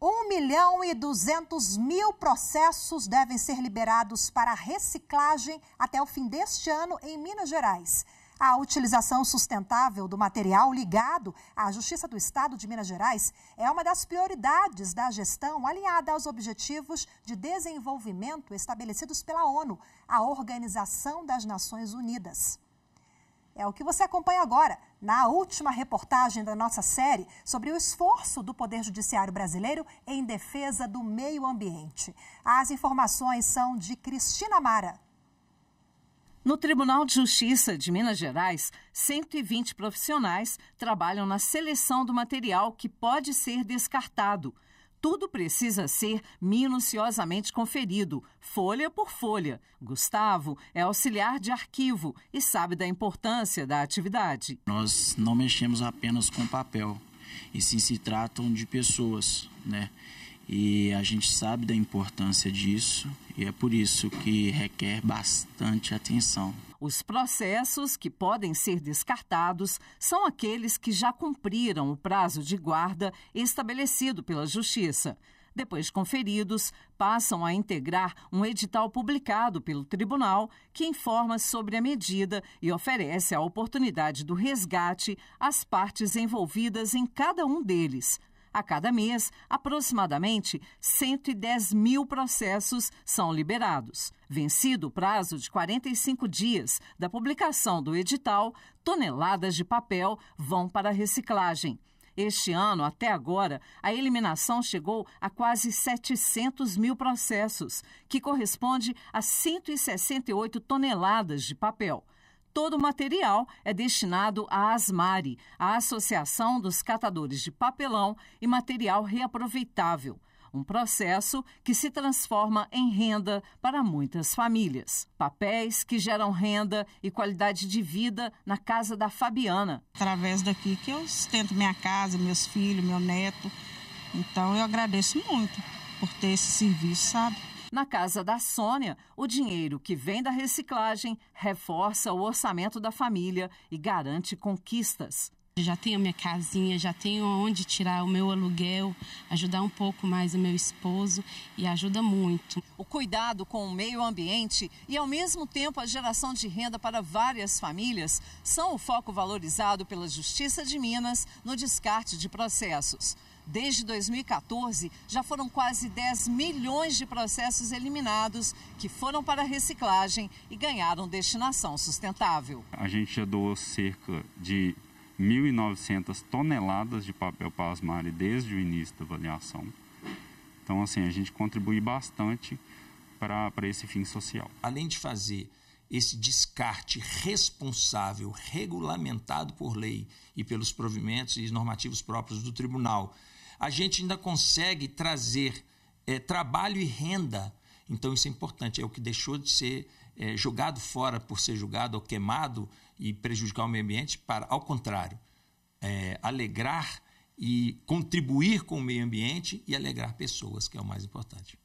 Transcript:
1 milhão e 200 mil processos devem ser liberados para reciclagem até o fim deste ano em Minas Gerais. A utilização sustentável do material ligado à Justiça do Estado de Minas Gerais é uma das prioridades da gestão alinhada aos Objetivos de Desenvolvimento estabelecidos pela ONU, a Organização das Nações Unidas. É o que você acompanha agora na última reportagem da nossa série sobre o esforço do Poder Judiciário brasileiro em defesa do meio ambiente. As informações são de Cristina Mara. No Tribunal de Justiça de Minas Gerais, 120 profissionais trabalham na seleção do material que pode ser descartado tudo precisa ser minuciosamente conferido, folha por folha. Gustavo é auxiliar de arquivo e sabe da importância da atividade. Nós não mexemos apenas com papel, e sim se tratam de pessoas, né? E a gente sabe da importância disso e é por isso que requer bastante atenção. Os processos que podem ser descartados são aqueles que já cumpriram o prazo de guarda estabelecido pela Justiça. Depois conferidos, passam a integrar um edital publicado pelo tribunal que informa sobre a medida e oferece a oportunidade do resgate às partes envolvidas em cada um deles. A cada mês, aproximadamente 110 mil processos são liberados. Vencido o prazo de 45 dias da publicação do edital, toneladas de papel vão para a reciclagem. Este ano, até agora, a eliminação chegou a quase 700 mil processos, que corresponde a 168 toneladas de papel. Todo o material é destinado à Asmari, a Associação dos Catadores de Papelão e Material Reaproveitável um processo que se transforma em renda para muitas famílias. Papéis que geram renda e qualidade de vida na casa da Fabiana. Através daqui que eu sustento minha casa, meus filhos, meu neto. Então eu agradeço muito por ter esse serviço, sabe? Na casa da Sônia, o dinheiro que vem da reciclagem reforça o orçamento da família e garante conquistas. Já tenho minha casinha, já tenho onde tirar o meu aluguel, ajudar um pouco mais o meu esposo e ajuda muito. O cuidado com o meio ambiente e, ao mesmo tempo, a geração de renda para várias famílias são o foco valorizado pela Justiça de Minas no descarte de processos. Desde 2014, já foram quase 10 milhões de processos eliminados que foram para reciclagem e ganharam destinação sustentável. A gente já doou cerca de 1.900 toneladas de papel para as mares desde o início da avaliação. Então, assim, a gente contribui bastante para esse fim social. Além de fazer esse descarte responsável, regulamentado por lei e pelos provimentos e normativos próprios do tribunal, a gente ainda consegue trazer é, trabalho e renda. Então isso é importante, é o que deixou de ser é, jogado fora por ser julgado ou queimado e prejudicar o meio ambiente, para, ao contrário, é, alegrar e contribuir com o meio ambiente e alegrar pessoas, que é o mais importante.